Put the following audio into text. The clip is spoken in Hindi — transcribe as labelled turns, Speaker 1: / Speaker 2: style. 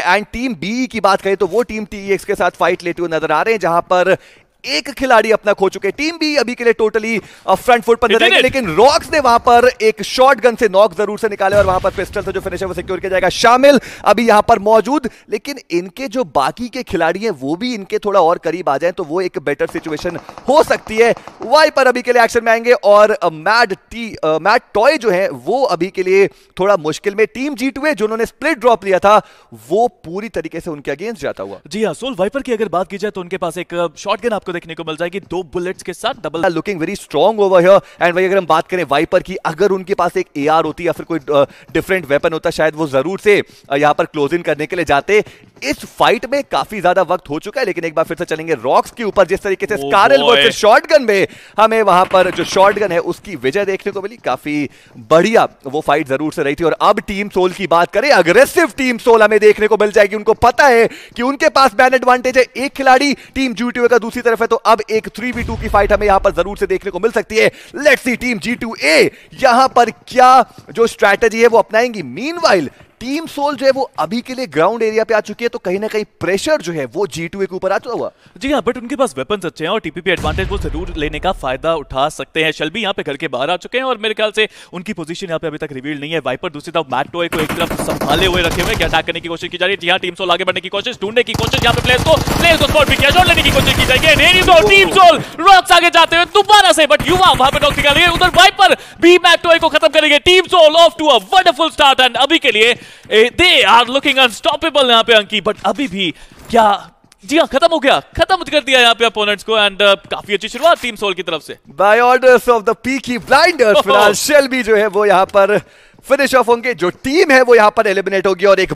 Speaker 1: एंड टीम बी की बात करें तो वो टीम टीएक्स के साथ फाइट लेते हुए नजर आ रहे हैं जहां पर एक खिलाड़ी अपना खो चुके टीम भी अभी के लिए टोटली फ्रंट फुट पर रहेगी लेकिन रॉक्स ने वहां पर एक शॉट गन से नॉक जरूर से निकाले और वहां पर पिस्टल से जो फिनिश है वो सिक्योर किया जाएगा शामिल अभी यहां पर मौजूद लेकिन इनके जो बाकी के खिलाड़ी हैं वो भी इनके थोड़ा और करीब आ जाए तो वो एक बेटर सिचुएशन हो सकती है वाई पर अभी के लिए एक्शन में आएंगे और मैड टी मैड टॉय जो है वो अभी के लिए थोड़ा मुश्किल में टीम जीट हुए जिन्होंने स्प्लिट ड्रॉप लिया था वो पूरी तरीके से उनके अगेंस्ट जाता हुआ
Speaker 2: जी हाँ सोल वाइपर की अगर बात की जाए तो उनके पास एक शॉर्ट गन आपको देखने को
Speaker 1: मिल जाएगी दो बुलेट्स के साथ double looking very strong over here and भाई अगर हम बात करें वाइपर की अगर उनके पास एक एआर होती या फिर कोई डिफरेंट वेपन होता शायद वो जरूर से यहां पर क्लोज इन करने के लिए जाते इस फाइट में काफी ज्यादा वक्त हो चुका है लेकिन एक बार फिर से चलेंगे रॉक्स के ऊपर जिस तरीके से स्कारल वर्सेस शॉटगन में हमें वहां पर जो शॉटगन है उसकी विजय देखने को मिली काफी बढ़िया वो फाइट जरूर से रही थी और अब टीम सोल की बात करें अग्रेसिव टीम सोल हमें देखने को मिल जाएगी उनको पता है कि उनके पास मैन एडवांटेज है एक खिलाड़ी टीम जी का दूसरी तरफ है तो अब एक थ्री की फाइट हमें यहां पर जरूर से देखने को मिल सकती है लेट सी टीम जी यहां पर क्या जो स्ट्रैटेजी है वो अपनाएंगी मीन टीम सोल जो है वो अभी के लिए ग्राउंड एरिया पे आ चुकी है तो कहीं ना कहीं प्रेशर जो है वो जी टू के ऊपर आ चुका हुआ
Speaker 2: जी हाँ बट उनके पास वेपन्स अच्छे हैं और टीपीपी एडवांटेज वो जरूर लेने का फायदा उठा सकते हैं शलबी यहाँ पे घर के बाहर आ चुके हैं और मेरे ख्याल से उनकी पोजीशन यहाँ पे अभी तक रिवील नहीं है वाइपर दूसरी तरफ मैटोए को एक तरफ संभाले हुए रखे हुए क्या अटैक करने की कोशिश की जा रही है जी हाँ टीम सोल आगे बढ़ने की कोशिश ढूंढने की कोशिश यहाँ पे प्लेस को प्लेस को स्पॉट भी किया लेने की कोशिश की जाएगी जोल टीम जोल रॉक्स आगे जाते हुए दोबारा से बट युवा वहां पर नौकरी निकालेंगे उधर वाइपर भी को खत्म करेंगे टीम जोल off to a wonderful start and अभी के लिए दे आर लुकिंग अनस्टॉपेबल पे अंकी बट अभी भी क्या जी हाँ खत्म हो गया खत्म कर दिया यहाँ पे अपोनेंट्स को एंड uh, काफी अच्छी शुरुआत टीम सोल की तरफ से
Speaker 1: by orders of the Peaky Blinders फिलहाल शेल्बी जो है वो यहाँ पर फिनिश ऑफ होंगे जो टीम है वो यहाँ पर एलिमिनेट होगी और एक